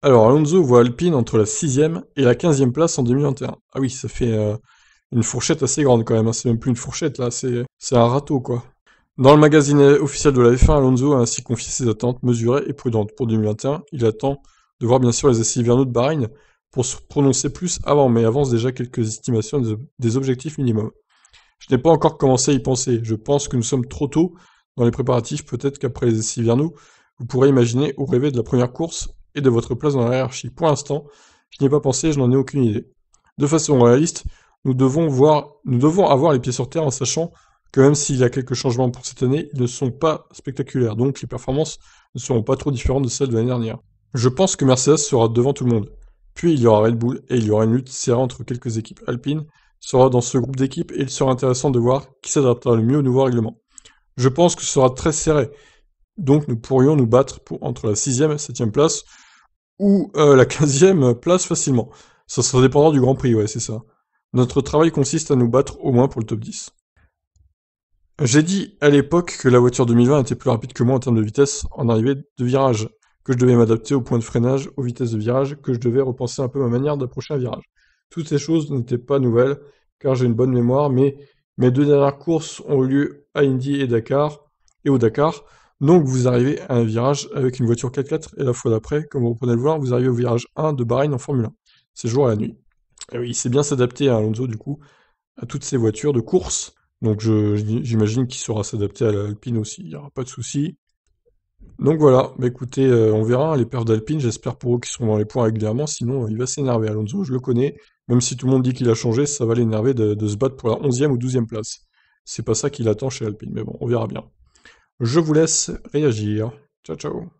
Alors Alonso voit Alpine entre la 6 sixième et la 15 quinzième place en 2021. Ah oui, ça fait euh, une fourchette assez grande quand même. Hein. C'est même plus une fourchette là, c'est un râteau quoi. Dans le magazine officiel de la F1, Alonso a ainsi confié ses attentes mesurées et prudentes pour 2021. Il attend de voir bien sûr les essais hivernaux de Bahreïn pour se prononcer plus avant, mais avance déjà quelques estimations des objectifs minimums. Je n'ai pas encore commencé à y penser. Je pense que nous sommes trop tôt dans les préparatifs. Peut-être qu'après les essais hivernaux, vous pourrez imaginer ou rêver de la première course de votre place dans la hiérarchie. Pour l'instant, je n'y ai pas pensé, je n'en ai aucune idée. De façon réaliste, nous devons, voir, nous devons avoir les pieds sur terre en sachant que même s'il y a quelques changements pour cette année, ils ne sont pas spectaculaires, donc les performances ne seront pas trop différentes de celles de l'année dernière. Je pense que Mercedes sera devant tout le monde. Puis il y aura Red Bull et il y aura une lutte serrée entre quelques équipes alpines sera dans ce groupe d'équipes et il sera intéressant de voir qui s'adaptera le mieux au nouveau règlement. Je pense que ce sera très serré, donc nous pourrions nous battre pour, entre la 6ème et 7ème place, ou euh, la 15e place facilement. Ça sera dépendant du Grand Prix, ouais, c'est ça. Notre travail consiste à nous battre au moins pour le top 10. J'ai dit à l'époque que la voiture 2020 était plus rapide que moi en termes de vitesse en arrivée de virage, que je devais m'adapter au point de freinage, aux vitesses de virage, que je devais repenser un peu ma manière d'approcher un virage. Toutes ces choses n'étaient pas nouvelles, car j'ai une bonne mémoire, mais mes deux dernières courses ont eu lieu à Indy et Dakar, et au Dakar, donc vous arrivez à un virage avec une voiture 4x4 et la fois d'après, comme vous reprenez le voir, vous arrivez au virage 1 de Bahreïn en Formule 1. C'est jour et la nuit. Et oui, il sait bien s'adapter à Alonso du coup, à toutes ces voitures de course. Donc j'imagine qu'il saura s'adapter à l'Alpine aussi, il n'y aura pas de souci. Donc voilà, bah, écoutez, euh, on verra les perfs d'Alpine, j'espère pour eux qu'ils seront dans les points régulièrement, sinon euh, il va s'énerver Alonso, je le connais, même si tout le monde dit qu'il a changé, ça va l'énerver de, de, se battre pour la 11e ou 12e place. C'est pas ça qu'il attend chez Alpine, mais bon, on verra bien. Je vous laisse réagir. Ciao ciao